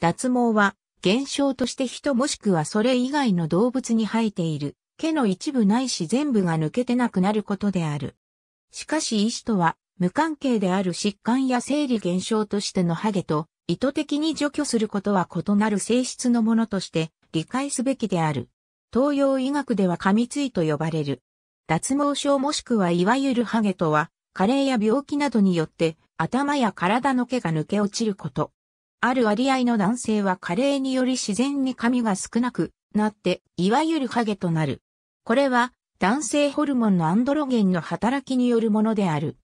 脱毛は現象として人もしくはそれ以外の動物に生えている毛の一部ないし全部が抜けてなくなることである。しかし医師とは無関係である疾患や生理現象としてのハゲと意図的に除去することは異なる性質のものとして理解すべきである。東洋医学では噛みついと呼ばれる。脱毛症もしくはいわゆるハゲとは、加齢や病気などによって頭や体の毛が抜け落ちること。ある割合の男性は加齢により自然に髪が少なくなって、いわゆるハゲとなる。これは男性ホルモンのアンドロゲンの働きによるものである。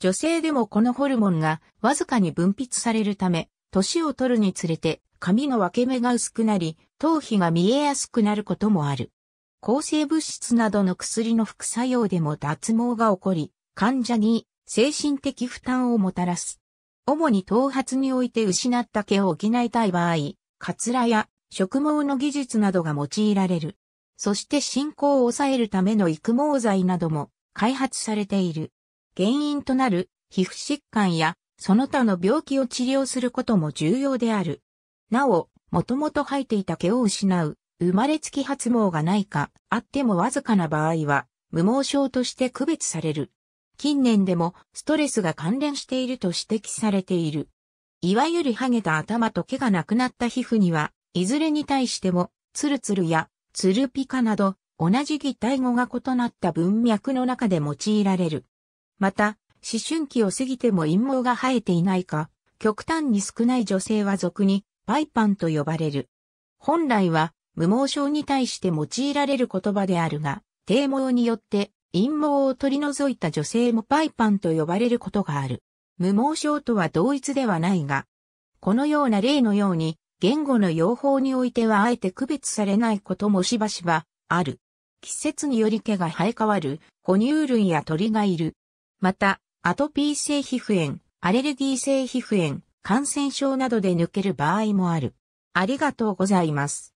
女性でもこのホルモンがわずかに分泌されるため、年を取るにつれて髪の分け目が薄くなり、頭皮が見えやすくなることもある。抗生物質などの薬の副作用でも脱毛が起こり、患者に精神的負担をもたらす。主に頭髪において失った毛を補いたい場合、カツラや植毛の技術などが用いられる。そして進行を抑えるための育毛剤なども開発されている。原因となる皮膚疾患やその他の病気を治療することも重要である。なお、もともと生えていた毛を失う、生まれつき発毛がないか、あってもわずかな場合は、無毛症として区別される。近年でもストレスが関連していると指摘されている。いわゆるハゲた頭と毛がなくなった皮膚には、いずれに対しても、ツルツルやツルピカなど、同じ擬態語が異なった文脈の中で用いられる。また、思春期を過ぎても陰毛が生えていないか、極端に少ない女性は俗に、パイパンと呼ばれる。本来は、無毛症に対して用いられる言葉であるが、低毛によって陰謀を取り除いた女性もパイパンと呼ばれることがある。無毛症とは同一ではないが、このような例のように、言語の用法においてはあえて区別されないこともしばしばある。季節により毛が生え変わる哺乳類や鳥がいる。また、アトピー性皮膚炎、アレルギー性皮膚炎、感染症などで抜ける場合もある。ありがとうございます。